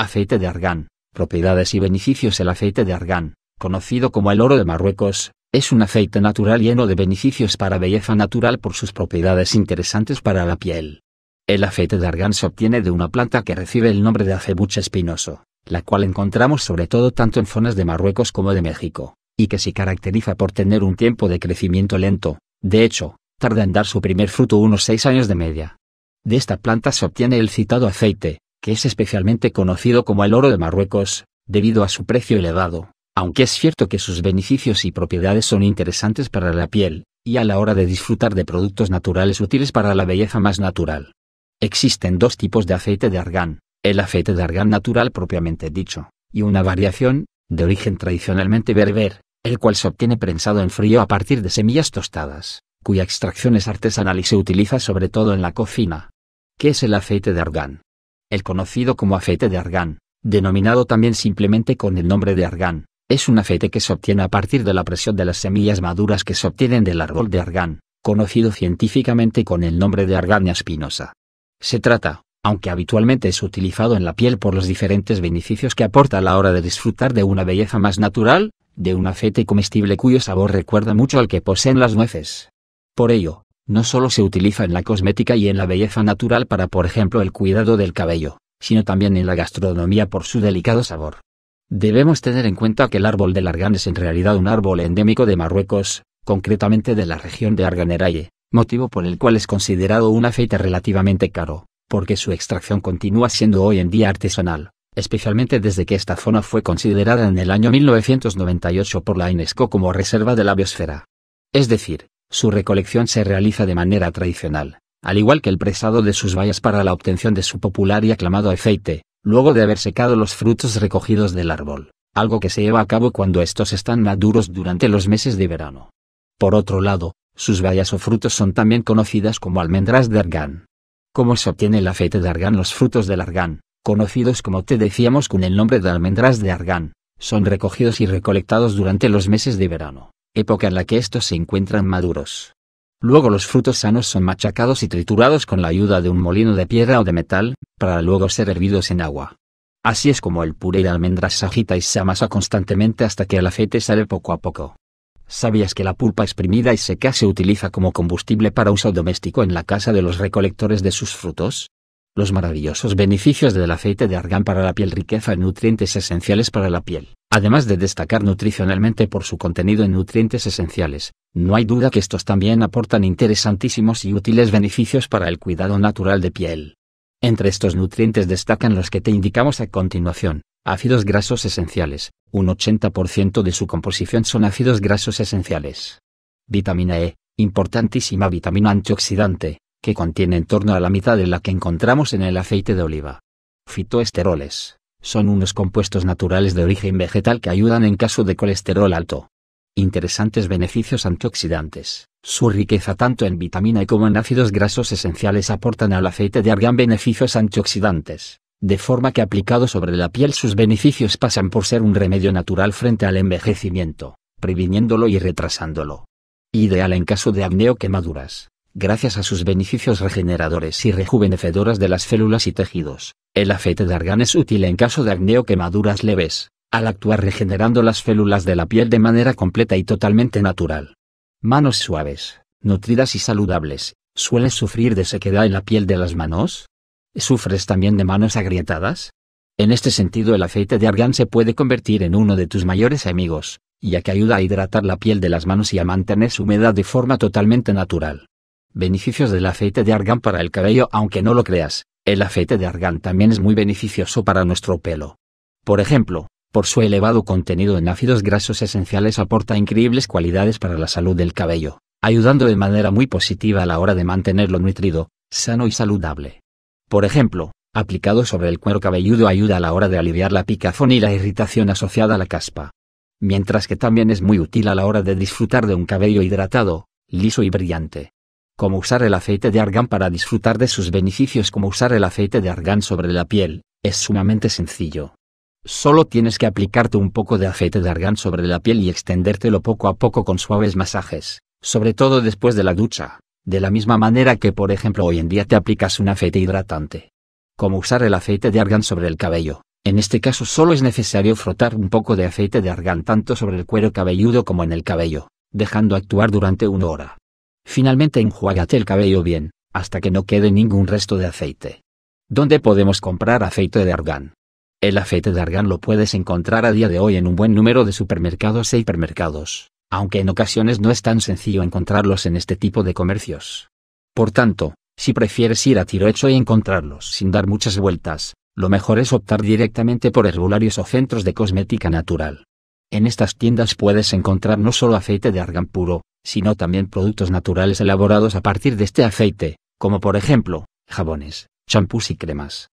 Aceite de argán. Propiedades y beneficios El aceite de argán, conocido como el oro de Marruecos, es un aceite natural lleno de beneficios para belleza natural por sus propiedades interesantes para la piel. El aceite de argán se obtiene de una planta que recibe el nombre de acebuche espinoso, la cual encontramos sobre todo tanto en zonas de Marruecos como de México, y que se caracteriza por tener un tiempo de crecimiento lento, de hecho, tarda en dar su primer fruto unos seis años de media. De esta planta se obtiene el citado aceite, que es especialmente conocido como el oro de Marruecos, debido a su precio elevado, aunque es cierto que sus beneficios y propiedades son interesantes para la piel, y a la hora de disfrutar de productos naturales útiles para la belleza más natural. Existen dos tipos de aceite de argán, el aceite de argán natural propiamente dicho, y una variación, de origen tradicionalmente berber, el cual se obtiene prensado en frío a partir de semillas tostadas, cuya extracción es artesanal y se utiliza sobre todo en la cocina. ¿Qué es el aceite de argán? El conocido como aceite de argán, denominado también simplemente con el nombre de argán, es un aceite que se obtiene a partir de la presión de las semillas maduras que se obtienen del árbol de argán, conocido científicamente con el nombre de argania espinosa. Se trata, aunque habitualmente es utilizado en la piel por los diferentes beneficios que aporta a la hora de disfrutar de una belleza más natural, de un aceite comestible cuyo sabor recuerda mucho al que poseen las nueces. Por ello, no solo se utiliza en la cosmética y en la belleza natural para por ejemplo el cuidado del cabello, sino también en la gastronomía por su delicado sabor. Debemos tener en cuenta que el árbol del argán es en realidad un árbol endémico de Marruecos, concretamente de la región de Arganeraye, motivo por el cual es considerado un aceite relativamente caro, porque su extracción continúa siendo hoy en día artesanal, especialmente desde que esta zona fue considerada en el año 1998 por la UNESCO como reserva de la biosfera. Es decir, su recolección se realiza de manera tradicional, al igual que el presado de sus bayas para la obtención de su popular y aclamado aceite, luego de haber secado los frutos recogidos del árbol, algo que se lleva a cabo cuando estos están maduros durante los meses de verano. Por otro lado, sus bayas o frutos son también conocidas como almendras de argán. ¿Cómo se obtiene el aceite de argán? Los frutos del argán, conocidos como te decíamos con el nombre de almendras de argán, son recogidos y recolectados durante los meses de verano época en la que estos se encuentran maduros. Luego los frutos sanos son machacados y triturados con la ayuda de un molino de piedra o de metal, para luego ser hervidos en agua. Así es como el puré de almendras se agita y se amasa constantemente hasta que el aceite sale poco a poco. ¿Sabías que la pulpa exprimida y seca se utiliza como combustible para uso doméstico en la casa de los recolectores de sus frutos? Los maravillosos beneficios del aceite de argán para la piel, riqueza en nutrientes esenciales para la piel. Además de destacar nutricionalmente por su contenido en nutrientes esenciales, no hay duda que estos también aportan interesantísimos y útiles beneficios para el cuidado natural de piel. Entre estos nutrientes destacan los que te indicamos a continuación, ácidos grasos esenciales, un 80% de su composición son ácidos grasos esenciales. Vitamina E, importantísima vitamina antioxidante, que contiene en torno a la mitad de la que encontramos en el aceite de oliva. Fitoesteroles, son unos compuestos naturales de origen vegetal que ayudan en caso de colesterol alto. Interesantes beneficios antioxidantes. Su riqueza tanto en vitamina E como en ácidos grasos esenciales aportan al aceite de argán beneficios antioxidantes, de forma que aplicado sobre la piel sus beneficios pasan por ser un remedio natural frente al envejecimiento, previniéndolo y retrasándolo. Ideal en caso de acné o quemaduras. Gracias a sus beneficios regeneradores y rejuvenecedoras de las células y tejidos, el aceite de argán es útil en caso de acné quemaduras leves, al actuar regenerando las células de la piel de manera completa y totalmente natural. Manos suaves, nutridas y saludables, ¿sueles sufrir de sequedad en la piel de las manos? ¿Sufres también de manos agrietadas? En este sentido el aceite de argán se puede convertir en uno de tus mayores amigos, ya que ayuda a hidratar la piel de las manos y a mantener su humedad de forma totalmente natural. Beneficios del aceite de argán para el cabello Aunque no lo creas, el aceite de argán también es muy beneficioso para nuestro pelo. Por ejemplo, por su elevado contenido en ácidos grasos esenciales aporta increíbles cualidades para la salud del cabello, ayudando de manera muy positiva a la hora de mantenerlo nutrido, sano y saludable. Por ejemplo, aplicado sobre el cuero cabelludo ayuda a la hora de aliviar la picazón y la irritación asociada a la caspa. Mientras que también es muy útil a la hora de disfrutar de un cabello hidratado, liso y brillante como usar el aceite de argán para disfrutar de sus beneficios como usar el aceite de argán sobre la piel, es sumamente sencillo. Solo tienes que aplicarte un poco de aceite de argán sobre la piel y extendértelo poco a poco con suaves masajes, sobre todo después de la ducha, de la misma manera que por ejemplo hoy en día te aplicas un aceite hidratante. Como usar el aceite de argán sobre el cabello. En este caso solo es necesario frotar un poco de aceite de argán tanto sobre el cuero cabelludo como en el cabello, dejando actuar durante una hora. Finalmente enjuágate el cabello bien, hasta que no quede ningún resto de aceite. ¿Dónde podemos comprar aceite de argán? El aceite de argán lo puedes encontrar a día de hoy en un buen número de supermercados e hipermercados, aunque en ocasiones no es tan sencillo encontrarlos en este tipo de comercios. Por tanto, si prefieres ir a tiro hecho y encontrarlos sin dar muchas vueltas, lo mejor es optar directamente por herbolarios o centros de cosmética natural. En estas tiendas puedes encontrar no solo aceite de argán puro, sino también productos naturales elaborados a partir de este aceite, como por ejemplo, jabones, champús y cremas.